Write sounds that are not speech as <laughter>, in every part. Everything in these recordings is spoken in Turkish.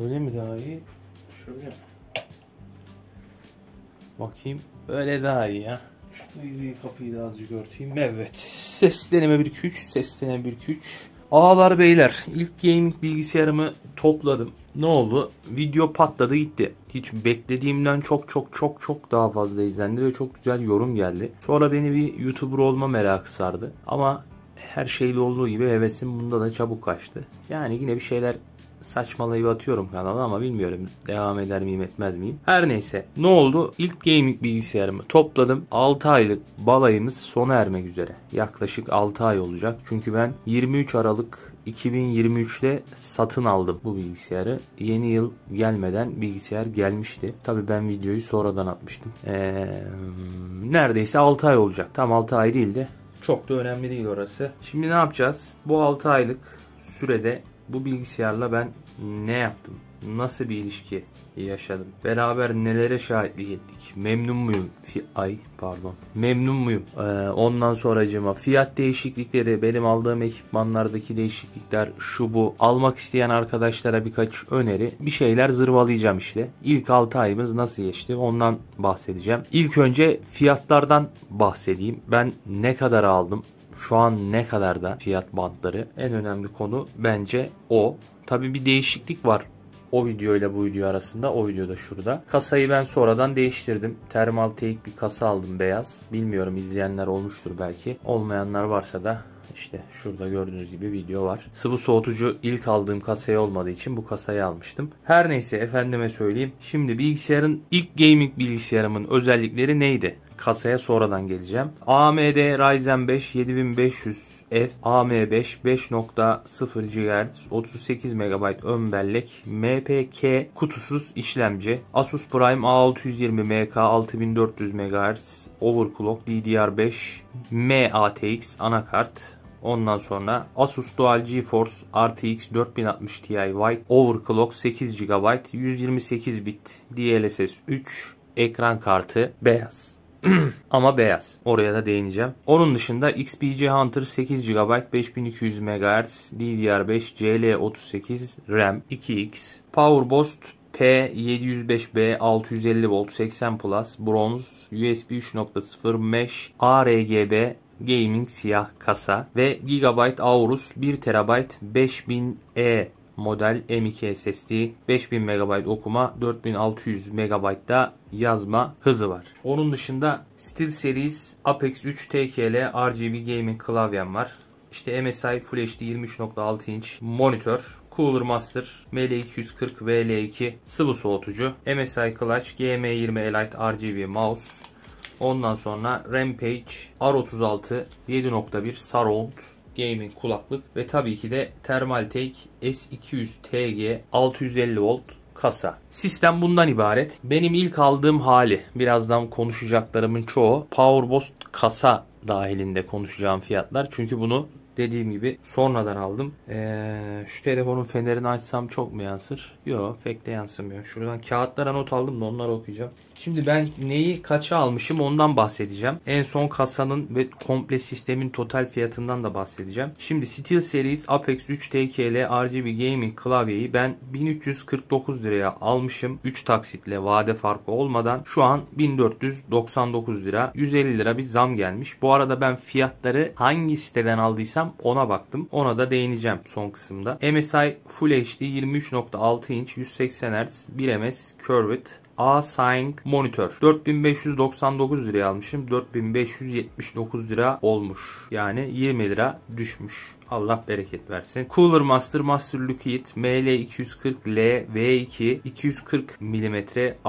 Öyle mi daha iyi? Şöyle. Bakayım. Öyle daha iyi ya. Şurayı kapıyı da azıcık örteyim. Evet. Sesleneme 1-2-3. Sesleneme 1-2-3. Ağalar beyler ilk gaming bilgisayarımı topladım. Ne oldu? Video patladı gitti. Hiç beklediğimden çok çok çok çok daha fazla izlendi ve çok güzel yorum geldi. Sonra beni bir YouTuber olma merakı sardı. Ama her şeyde olduğu gibi hevesim bunda da çabuk kaçtı. Yani yine bir şeyler saçmalayıp atıyorum kanala ama bilmiyorum devam eder miyim etmez miyim. Her neyse ne oldu? İlk gaming bilgisayarımı topladım. 6 aylık balayımız sona ermek üzere. Yaklaşık 6 ay olacak. Çünkü ben 23 Aralık 2023'te satın aldım bu bilgisayarı. Yeni yıl gelmeden bilgisayar gelmişti. Tabii ben videoyu sonradan atmıştım. Ee, neredeyse 6 ay olacak. Tam 6 ay değildi. çok da önemli değil orası. Şimdi ne yapacağız? Bu 6 aylık sürede bu bilgisayarla ben ne yaptım? Nasıl bir ilişki yaşadım? Beraber nelere şahitlik ettik? Memnun muyum? Fi Ay pardon. Memnun muyum? Ee, ondan sonracıma fiyat değişiklikleri, benim aldığım ekipmanlardaki değişiklikler, şu bu. Almak isteyen arkadaşlara birkaç öneri. Bir şeyler zırvalayacağım işte. İlk 6 ayımız nasıl geçti? Ondan bahsedeceğim. İlk önce fiyatlardan bahsedeyim. Ben ne kadar aldım? şu an ne kadar da fiyat bantları. En önemli konu bence o. Tabi bir değişiklik var o video ile bu video arasında o video da şurada. Kasayı ben sonradan değiştirdim. Termal Take bir kasa aldım beyaz. Bilmiyorum izleyenler olmuştur belki. Olmayanlar varsa da işte şurada gördüğünüz gibi video var. Sıvı soğutucu ilk aldığım kasaya olmadığı için bu kasayı almıştım. Her neyse efendime söyleyeyim. Şimdi bilgisayarın ilk gaming bilgisayarımın özellikleri neydi? kasaya sonradan geleceğim. AMD Ryzen 5 7500F AM5 5.0 GHz 38 MB ön bellek MPK kutusuz işlemci Asus Prime A620 MK 6400 MHz overclock DDR5 MATX anakart Ondan sonra Asus Dual GeForce RTX 4060 Ti White Overclock 8 GB 128 bit DLSS 3 ekran kartı beyaz. <clears throat> ama beyaz. Oraya da değineceğim. Onun dışında XPG Hunter 8 GB 5200 MHz DDR5 CL38 RAM 2X Power P705B 650 Volt 80 Plus Bronz USB 3.0 Mesh ARGB Gaming siyah kasa ve Gigabyte Aorus 1 TB 5000E model M2 SSD 5000 MB okuma 4600 MB da yazma hızı var. Onun dışında SteelSeries Apex 3 TKL RGB gaming klavyem var. İşte MSI Full HD 23.6 inç monitör, Cooler Master, ML240 VL2 sıvı soğutucu, MSI Clutch, GM20 Elite RGB mouse, Ondan sonra Rampage R36 7.1 Surround gaming kulaklık ve tabii ki de Thermaltake S200TG 650 volt kasa. Sistem bundan ibaret. Benim ilk aldığım hali birazdan konuşacaklarımın çoğu PowerBoost kasa dahilinde konuşacağım fiyatlar. Çünkü bunu Dediğim gibi sonradan aldım. Ee, şu telefonun fenerini açsam çok mu yansır? Yok pek de yansımıyor. Şuradan kağıtlara not aldım da onları okuyacağım. Şimdi ben neyi kaça almışım ondan bahsedeceğim. En son kasanın ve komple sistemin total fiyatından da bahsedeceğim. Şimdi SteelSeries Apex 3 TKL RGB Gaming klavyeyi ben 1349 liraya almışım. 3 taksitle vade farkı olmadan şu an 1499 lira. 150 lira bir zam gelmiş. Bu arada ben fiyatları hangi siteden aldıysam baktım. Ona baktım. Ona da değineceğim son kısımda. MSI Full HD 23.6 inç 180 Hz 1 ms Curved sync monitör. 4599 liraya almışım. 4579 lira olmuş. Yani 20 lira düşmüş. Allah bereket versin. Cooler Master Master Liquid ML240L V2 240 mm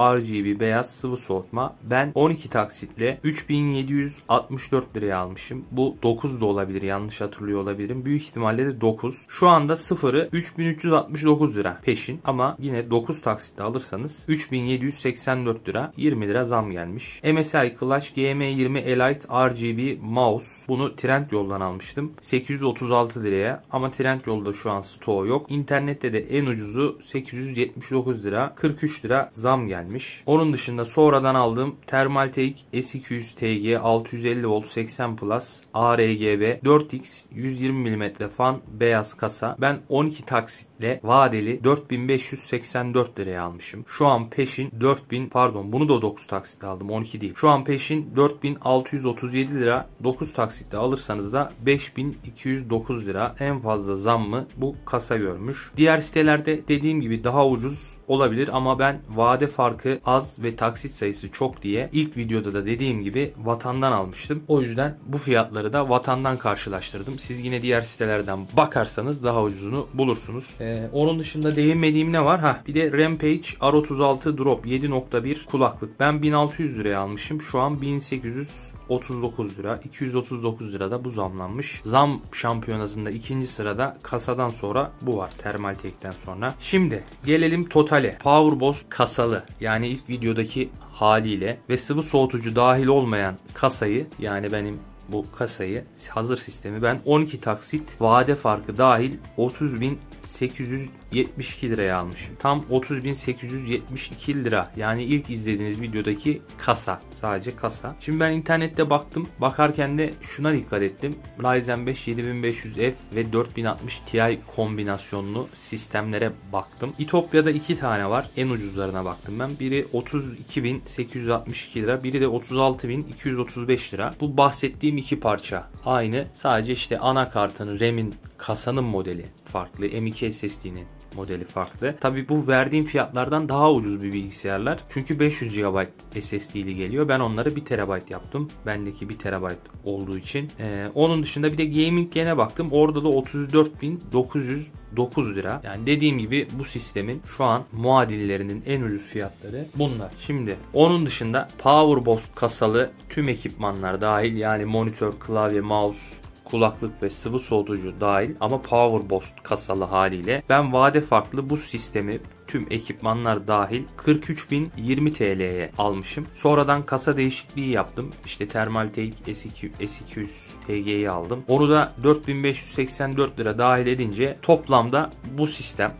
RGB beyaz sıvı soğutma. Ben 12 taksitle 3764 liraya almışım. Bu 9 da olabilir yanlış hatırlıyor olabilirim. Büyük ihtimalle de 9. Şu anda sıfırı 3369 lira peşin ama yine 9 taksitle alırsanız 3784 lira 20 lira zam gelmiş. MSI Clash GM20 Elite RGB mouse. Bunu Trend yoldan almıştım. 836 126 liraya ama trend yolda şu an stoğu yok. İnternette de en ucuzu 879 lira 43 lira zam gelmiş. Onun dışında sonradan aldığım Thermaltake S200 TG 650 volt 80 Plus ARGB 4X 120 mm fan beyaz kasa. Ben 12 taksitle vadeli 4584 liraya almışım. Şu an peşin 4000 pardon bunu da 9 taksitle aldım 12 değil. Şu an peşin 4637 lira 9 taksitle alırsanız da 5209 9 lira en fazla zam mı? bu kasa görmüş. Diğer sitelerde dediğim gibi daha ucuz olabilir ama ben vade farkı az ve taksit sayısı çok diye ilk videoda da dediğim gibi vatandan almıştım. O yüzden bu fiyatları da vatandan karşılaştırdım. Siz yine diğer sitelerden bakarsanız daha ucuzunu bulursunuz. Ee, onun dışında değinmediğim ne var? Ha bir de Rampage R36 Drop 7.1 kulaklık. Ben 1600 liraya almışım. Şu an 1800 39 lira. 239 lira da bu zamlanmış. Zam şampiyonasında ikinci sırada kasadan sonra bu var. Termal tekten sonra. Şimdi gelelim totale. Powerboss kasalı. Yani ilk videodaki haliyle ve sıvı soğutucu dahil olmayan kasayı yani benim bu kasayı hazır sistemi ben 12 taksit vade farkı dahil 30.800 72 liraya almışım. Tam 30.872 lira. Yani ilk izlediğiniz videodaki kasa. Sadece kasa. Şimdi ben internette baktım. Bakarken de şuna dikkat ettim. Ryzen 5 7500F ve 4060 Ti kombinasyonlu sistemlere baktım. İtopya'da iki tane var. En ucuzlarına baktım ben. Biri 32.862 lira. Biri de 36.235 lira. Bu bahsettiğim iki parça aynı. Sadece işte anakartın, RAM'in, kasanın modeli farklı. M2 SSD'nin modeli farklı. Tabi bu verdiğim fiyatlardan daha ucuz bir bilgisayarlar. Çünkü 500 GB SSD'li geliyor. Ben onları 1 TB yaptım. Bendeki 1 TB olduğu için. Ee, onun dışında bir de gaming gene baktım. Orada da 34.909 lira. Yani dediğim gibi bu sistemin şu an muadillerinin en ucuz fiyatları bunlar. Şimdi onun dışında PowerBoost kasalı tüm ekipmanlar dahil yani monitör, klavye, mouse, kulaklık ve sıvı soğutucu dahil ama power boost kasalı haliyle ben vade farklı bu sistemi tüm ekipmanlar dahil 43.020 TL'ye almışım. Sonradan kasa değişikliği yaptım. İşte Thermaltake S2, S200 TG'yi aldım. Onu da 4584 lira dahil edince toplamda bu sistem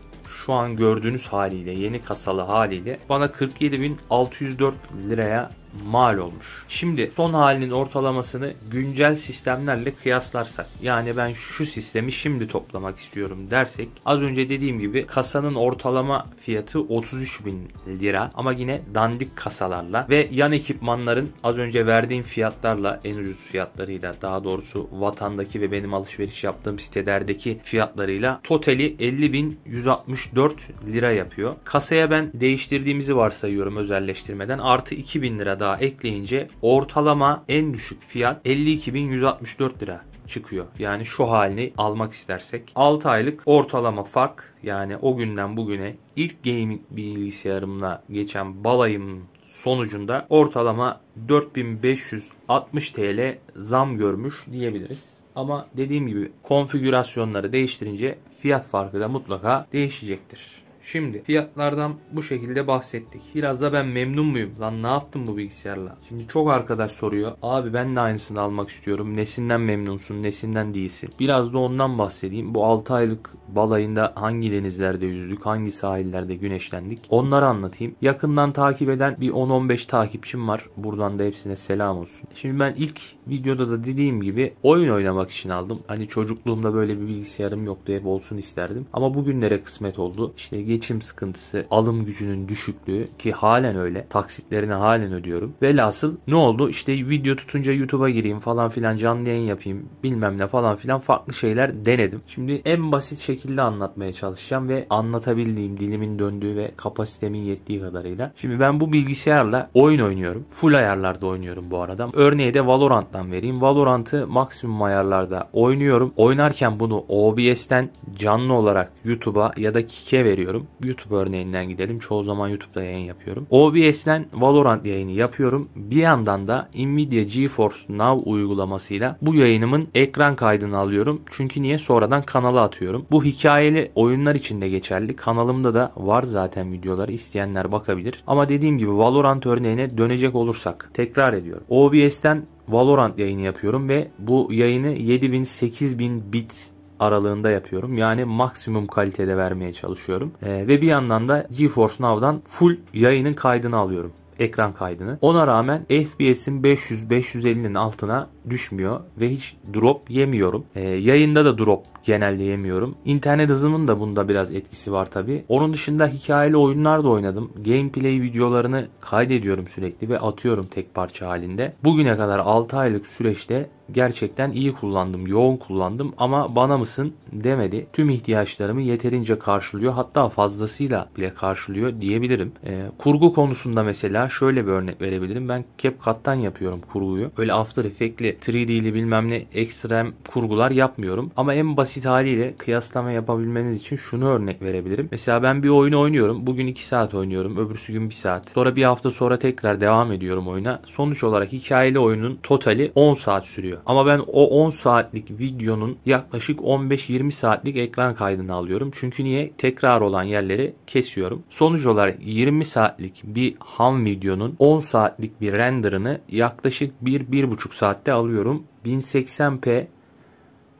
şu an gördüğünüz haliyle yeni kasalı haliyle bana 47.604 liraya mal olmuş. Şimdi son halinin ortalamasını güncel sistemlerle kıyaslarsak yani ben şu sistemi şimdi toplamak istiyorum dersek az önce dediğim gibi kasanın ortalama fiyatı 33 bin lira ama yine dandik kasalarla ve yan ekipmanların az önce verdiğim fiyatlarla en ucuz fiyatlarıyla daha doğrusu vatandaki ve benim alışveriş yaptığım sitelerdeki fiyatlarıyla totali 50.164 lira yapıyor. Kasaya ben değiştirdiğimizi varsayıyorum özelleştirmeden artı 2000 lira daha daha ekleyince ortalama en düşük fiyat 52.164 lira çıkıyor. Yani şu halini almak istersek. 6 aylık ortalama fark yani o günden bugüne ilk gaming bilgisayarımla geçen balayım sonucunda ortalama 4560 TL zam görmüş diyebiliriz. Ama dediğim gibi konfigürasyonları değiştirince fiyat farkı da mutlaka değişecektir. Şimdi fiyatlardan bu şekilde bahsettik. Biraz da ben memnun muyum? Lan ne yaptım bu bilgisayarla? Şimdi çok arkadaş soruyor. Abi ben de aynısını almak istiyorum. Nesinden memnunsun? Nesinden değilsin? Biraz da ondan bahsedeyim. Bu 6 aylık balayında hangi denizlerde yüzdük? Hangi sahillerde güneşlendik? Onları anlatayım. Yakından takip eden bir 10-15 takipçim var. Buradan da hepsine selam olsun. Şimdi ben ilk videoda da dediğim gibi oyun oynamak için aldım. Hani çocukluğumda böyle bir bilgisayarım yoktu. Hep olsun isterdim. Ama bugünlere kısmet oldu. İşte geçim sıkıntısı, alım gücünün düşüklüğü ki halen öyle. Taksitlerini halen ödüyorum. Velhasıl ne oldu? İşte video tutunca YouTube'a gireyim falan filan canlı yayın yapayım bilmem ne falan filan farklı şeyler denedim. Şimdi en basit şekilde anlatmaya çalışacağım ve anlatabildiğim dilimin döndüğü ve kapasitemin yettiği kadarıyla. Şimdi ben bu bilgisayarla oyun oynuyorum. Full ayarlarda oynuyorum bu arada. Örneği de Valorant'tan vereyim. Valorant'ı maksimum ayarlarda oynuyorum. Oynarken bunu OBS'ten canlı olarak YouTube'a ya da Kik'e veriyorum. YouTube örneğinden gidelim. Çoğu zaman YouTube'da yayın yapıyorum. OBS'den Valorant yayını yapıyorum. Bir yandan da Nvidia GeForce Now uygulamasıyla bu yayınımın ekran kaydını alıyorum. Çünkü niye? Sonradan kanala atıyorum. Bu hikayeli oyunlar için de geçerli. Kanalımda da var zaten videoları. isteyenler bakabilir. Ama dediğim gibi Valorant örneğine dönecek olursak tekrar ediyorum. OBS'den Valorant yayını yapıyorum ve bu yayını 7000 8000 bit aralığında yapıyorum. Yani maksimum kalitede vermeye çalışıyorum. E, ve bir yandan da GeForce Now'dan full yayının kaydını alıyorum ekran kaydını. Ona rağmen FPS'in 500-550'nin altına düşmüyor ve hiç drop yemiyorum. E, yayında da drop genelde yemiyorum. İnternet hızımın da bunda biraz etkisi var tabi. Onun dışında hikayeli oyunlar da oynadım. Gameplay videolarını kaydediyorum sürekli ve atıyorum tek parça halinde. Bugüne kadar 6 aylık süreçte gerçekten iyi kullandım, yoğun kullandım ama bana mısın demedi. Tüm ihtiyaçlarımı yeterince karşılıyor hatta fazlasıyla bile karşılıyor diyebilirim. E, kurgu konusunda mesela şöyle bir örnek verebilirim. Ben CapCut'tan yapıyorum kurguyu. Öyle After Effect'li 3D'li bilmem ne ekstrem kurgular yapmıyorum. Ama en basit haliyle kıyaslama yapabilmeniz için şunu örnek verebilirim. Mesela ben bir oyunu oynuyorum. Bugün 2 saat oynuyorum. Öbürsü gün 1 saat. Sonra bir hafta sonra tekrar devam ediyorum oyuna. Sonuç olarak hikayeli oyunun totali 10 saat sürüyor. Ama ben o 10 saatlik videonun yaklaşık 15-20 saatlik ekran kaydını alıyorum. Çünkü niye? Tekrar olan yerleri kesiyorum. Sonuç olarak 20 saatlik bir ham videonun 10 saatlik bir renderını yaklaşık 1-1,5 saatte alıyorum alıyorum. 1080p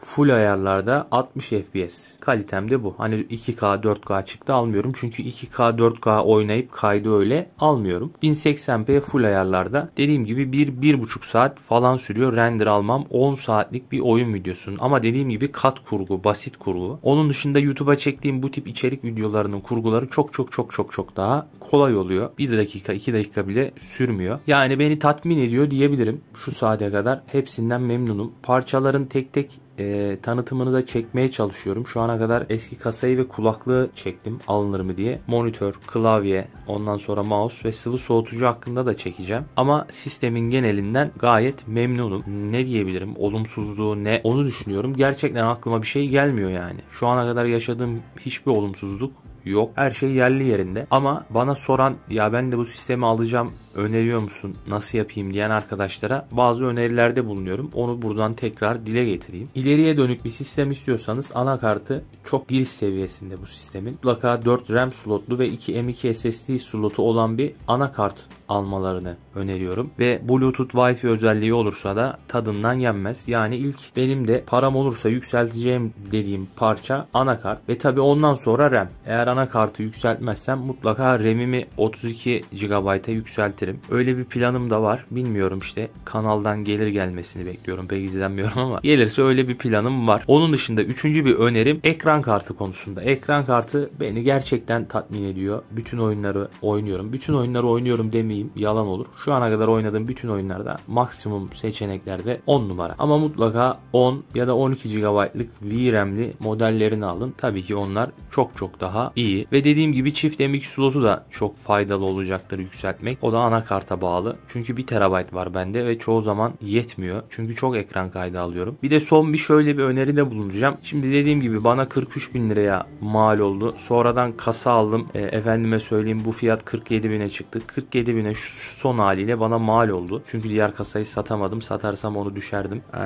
full ayarlarda 60 FPS. Kalitem de bu. Hani 2K 4K çıktı almıyorum. Çünkü 2K 4K oynayıp kaydı öyle almıyorum. 1080p full ayarlarda. Dediğim gibi 1-1,5 saat falan sürüyor. Render almam 10 saatlik bir oyun videosun. Ama dediğim gibi kat kurgu, basit kurgu. Onun dışında YouTube'a çektiğim bu tip içerik videolarının kurguları çok çok çok çok çok daha kolay oluyor. 1 dakika 2 dakika bile sürmüyor. Yani beni tatmin ediyor diyebilirim şu saate kadar. Hepsinden memnunum. Parçaların tek tek e, tanıtımını da çekmeye çalışıyorum. Şu ana kadar eski kasayı ve kulaklığı çektim alınır mı diye. Monitör, klavye, ondan sonra mouse ve sıvı soğutucu hakkında da çekeceğim. Ama sistemin genelinden gayet memnunum. Ne diyebilirim? Olumsuzluğu ne? Onu düşünüyorum. Gerçekten aklıma bir şey gelmiyor yani. Şu ana kadar yaşadığım hiçbir olumsuzluk yok. Her şey yerli yerinde. Ama bana soran ya ben de bu sistemi alacağım öneriyor musun nasıl yapayım diyen arkadaşlara bazı önerilerde bulunuyorum. Onu buradan tekrar dile getireyim. İleriye dönük bir sistem istiyorsanız anakartı çok giriş seviyesinde bu sistemin. Mutlaka 4 RAM slotlu ve 2 M.2 SSD slotu olan bir anakart almalarını öneriyorum. Ve Bluetooth Wi-Fi özelliği olursa da tadından yenmez. Yani ilk benim de param olursa yükselteceğim dediğim parça anakart ve tabi ondan sonra RAM. Eğer anakartı yükseltmezsem mutlaka RAM'imi 32 GB'a yükseltirim anlatabilirim. Öyle bir planım da var. Bilmiyorum işte kanaldan gelir gelmesini bekliyorum. Pek izlenmiyorum ama gelirse öyle bir planım var. Onun dışında üçüncü bir önerim ekran kartı konusunda. Ekran kartı beni gerçekten tatmin ediyor. Bütün oyunları oynuyorum. Bütün oyunları oynuyorum demeyeyim yalan olur. Şu ana kadar oynadığım bütün oyunlarda maksimum seçeneklerde 10 numara. Ama mutlaka 10 ya da 12 GB'lık VRAM'li modellerini alın. Tabii ki onlar çok çok daha iyi. Ve dediğim gibi çift M2 slotu da çok faydalı olacaktır yükseltmek. O da ana anakarta bağlı. Çünkü 1 terabayt var bende ve çoğu zaman yetmiyor. Çünkü çok ekran kaydı alıyorum. Bir de son bir şöyle bir öneride bulunacağım. Şimdi dediğim gibi bana 43 bin liraya mal oldu. Sonradan kasa aldım. E, efendime söyleyeyim bu fiyat 47 bine çıktı. 47 bine şu, şu son haliyle bana mal oldu. Çünkü diğer kasayı satamadım. Satarsam onu düşerdim. Ee,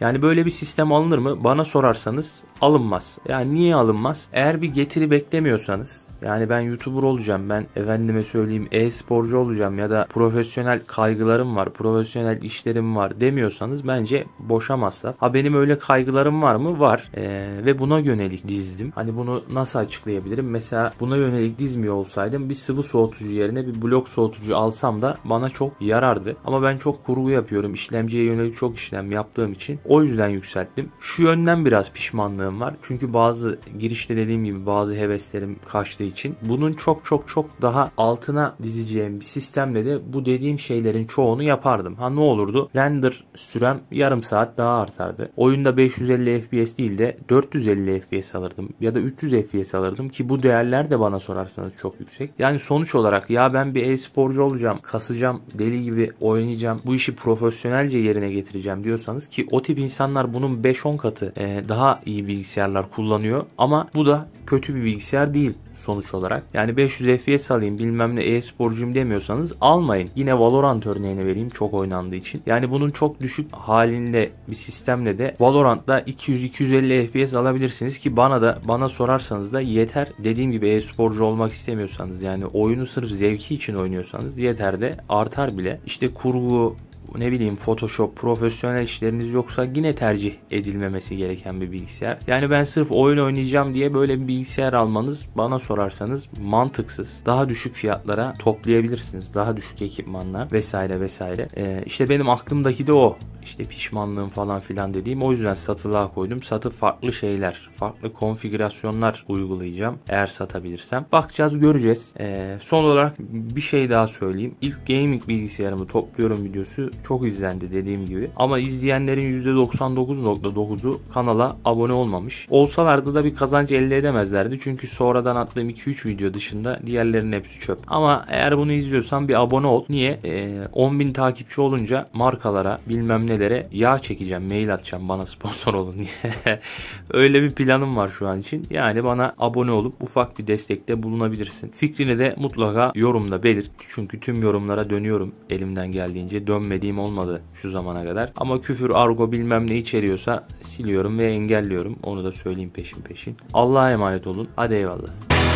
yani böyle bir sistem alınır mı? Bana sorarsanız alınmaz. Yani niye alınmaz? Eğer bir getiri beklemiyorsanız yani ben YouTuber olacağım, ben efendime söyleyeyim e-sporcu olacağım ya da profesyonel kaygılarım var, profesyonel işlerim var demiyorsanız bence boşamazsa. Ha benim öyle kaygılarım var mı? Var. Ee, ve buna yönelik dizdim. Hani bunu nasıl açıklayabilirim? Mesela buna yönelik dizmiyor olsaydım bir sıvı soğutucu yerine bir blok soğutucu alsam da bana çok yarardı. Ama ben çok kurgu yapıyorum. işlemciye yönelik çok işlem yaptığım için o yüzden yükselttim. Şu yönden biraz pişmanlığım var. Çünkü bazı girişte dediğim gibi bazı heveslerim kaçtığı için bunun çok çok çok daha altına dizeceğim bir sistemle de bu dediğim şeylerin çoğunu yapardım. Ha ne olurdu? Render sürem yarım saat daha artardı. Oyunda 550 FPS değil de 450 FPS alırdım ya da 300 FPS alırdım ki bu değerler de bana sorarsanız çok yüksek. Yani sonuç olarak ya ben bir e-sporcu olacağım, kasacağım, deli gibi oynayacağım, bu işi profesyonelce yerine getireceğim diyorsanız ki o tip insanlar bunun 5-10 katı e, daha iyi bilgisayarlar kullanıyor ama bu da kötü bir bilgisayar değil sonuç olarak. Yani 500 FPS alayım bilmem ne e-sporcuyum demiyorsanız almayın. Yine Valorant örneğini vereyim çok oynandığı için. Yani bunun çok düşük halinde bir sistemle de Valorant'ta 200-250 FPS alabilirsiniz ki bana da bana sorarsanız da yeter. Dediğim gibi e-sporcu olmak istemiyorsanız yani oyunu sırf zevki için oynuyorsanız yeter de artar bile. İşte kurgu, ne bileyim Photoshop, profesyonel işleriniz yoksa yine tercih edilmemesi gereken bir bilgisayar. Yani ben sırf oyun oynayacağım diye böyle bir bilgisayar almanız bana sorarsanız mantıksız. Daha düşük fiyatlara toplayabilirsiniz. Daha düşük ekipmanlar vesaire vesaire. Ee, işte benim aklımdaki de o. İşte pişmanlığım falan filan dediğim o yüzden satılığa koydum. Satı farklı şeyler, farklı konfigürasyonlar uygulayacağım eğer satabilirsem. Bakacağız göreceğiz. Ee, son olarak bir şey daha söyleyeyim. İlk gaming bilgisayarımı topluyorum videosu çok izlendi dediğim gibi. Ama izleyenlerin %99.9'u kanala abone olmamış. Olsalardı da bir kazanç elde edemezlerdi. Çünkü sonradan attığım 2-3 video dışında diğerlerinin hepsi çöp. Ama eğer bunu izliyorsan bir abone ol. Niye? Ee, 10.000 takipçi olunca markalara bilmem nelere yağ çekeceğim. Mail atacağım bana sponsor olun diye. <laughs> Öyle bir planım var şu an için. Yani bana abone olup ufak bir destekte bulunabilirsin. Fikrini de mutlaka yorumda belirt. Çünkü tüm yorumlara dönüyorum elimden geldiğince. dönmedi dediğim olmadı şu zamana kadar. Ama küfür, argo bilmem ne içeriyorsa siliyorum ve engelliyorum. Onu da söyleyeyim peşin peşin. Allah'a emanet olun. Hadi eyvallah.